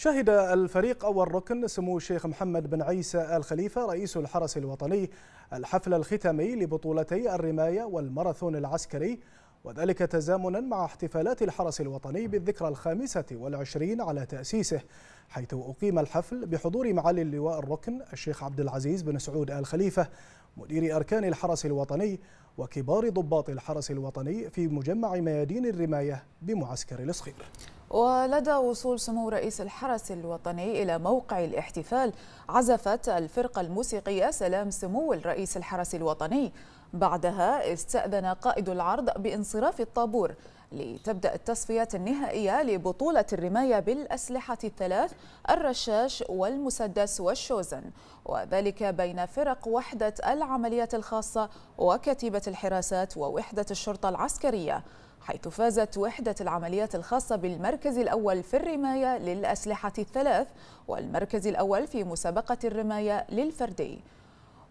شهد الفريق أول ركن سمو الشيخ محمد بن عيسى الخليفة رئيس الحرس الوطني الحفل الختامي لبطولتي الرماية والماراثون العسكري وذلك تزامنا مع احتفالات الحرس الوطني بالذكرى الخامسة والعشرين على تأسيسه حيث أقيم الحفل بحضور معالي اللواء الركن الشيخ عبد العزيز بن سعود آل خليفة مدير أركان الحرس الوطني وكبار ضباط الحرس الوطني في مجمع ميادين الرماية بمعسكر الصخير ولدى وصول سمو رئيس الحرس الوطني إلى موقع الاحتفال عزفت الفرقة الموسيقية سلام سمو الرئيس الحرس الوطني بعدها استأذن قائد العرض بانصراف الطابور لتبدأ التصفيات النهائية لبطولة الرماية بالأسلحة الثلاث الرشاش والمسدس والشوزن وذلك بين فرق وحدة العمليات الخاصة وكتيبة الحراسات ووحدة الشرطة العسكرية حيث فازت وحدة العمليات الخاصة بالمركز الأول في الرماية للأسلحة الثلاث والمركز الأول في مسابقة الرماية للفردي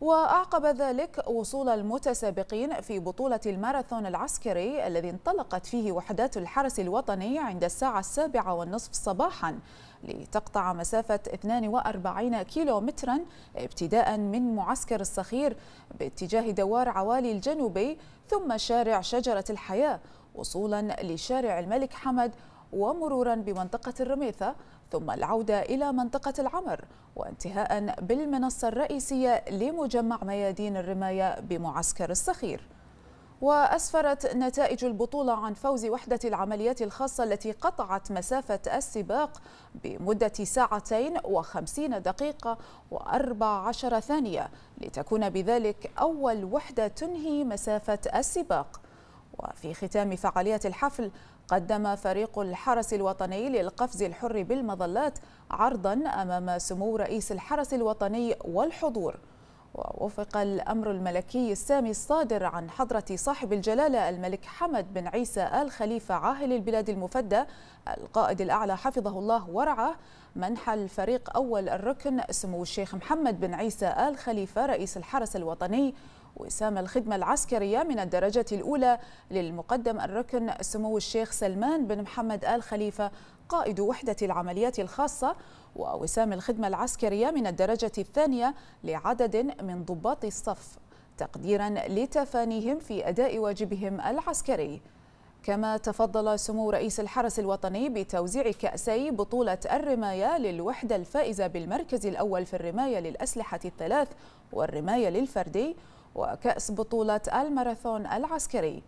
وأعقب ذلك وصول المتسابقين في بطولة الماراثون العسكري الذي انطلقت فيه وحدات الحرس الوطني عند الساعة السابعة والنصف صباحا لتقطع مسافة 42 مترا ابتداء من معسكر الصخير باتجاه دوار عوالي الجنوبي ثم شارع شجرة الحياة وصولا لشارع الملك حمد ومرورا بمنطقة الرميثة ثم العودة إلى منطقة العمر وانتهاء بالمنصة الرئيسية لمجمع ميادين الرماية بمعسكر الصخير وأسفرت نتائج البطولة عن فوز وحدة العمليات الخاصة التي قطعت مسافة السباق بمدة ساعتين وخمسين دقيقة وأربع عشر ثانية لتكون بذلك أول وحدة تنهي مسافة السباق وفي ختام فعالية الحفل قدم فريق الحرس الوطني للقفز الحر بالمظلات عرضا أمام سمو رئيس الحرس الوطني والحضور ووفق الأمر الملكي السامي الصادر عن حضرة صاحب الجلالة الملك حمد بن عيسى آل خليفة عاهل البلاد المفدى القائد الأعلى حفظه الله ورعاه منح الفريق أول الركن سمو الشيخ محمد بن عيسى آل خليفة رئيس الحرس الوطني وسام الخدمة العسكرية من الدرجة الأولى للمقدم الركن سمو الشيخ سلمان بن محمد آل خليفة قائد وحدة العمليات الخاصة ووسام الخدمة العسكرية من الدرجة الثانية لعدد من ضباط الصف تقديرا لتفانيهم في أداء واجبهم العسكري كما تفضل سمو رئيس الحرس الوطني بتوزيع كأسي بطولة الرماية للوحدة الفائزة بالمركز الأول في الرماية للأسلحة الثلاث والرماية للفردي وكأس بطولة الماراثون العسكري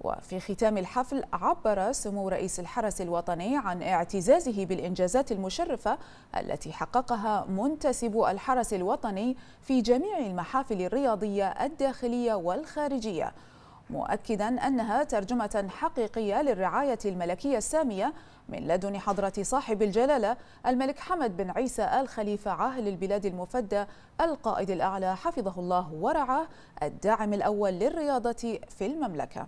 وفي ختام الحفل عبر سمو رئيس الحرس الوطني عن اعتزازه بالإنجازات المشرفة التي حققها منتسبو الحرس الوطني في جميع المحافل الرياضية الداخلية والخارجية مؤكدا أنها ترجمة حقيقية للرعاية الملكية السامية من لدن حضرة صاحب الجلالة الملك حمد بن عيسى آل خليفة عاهل البلاد المفدى القائد الأعلى حفظه الله ورعاه الداعم الأول للرياضة في المملكة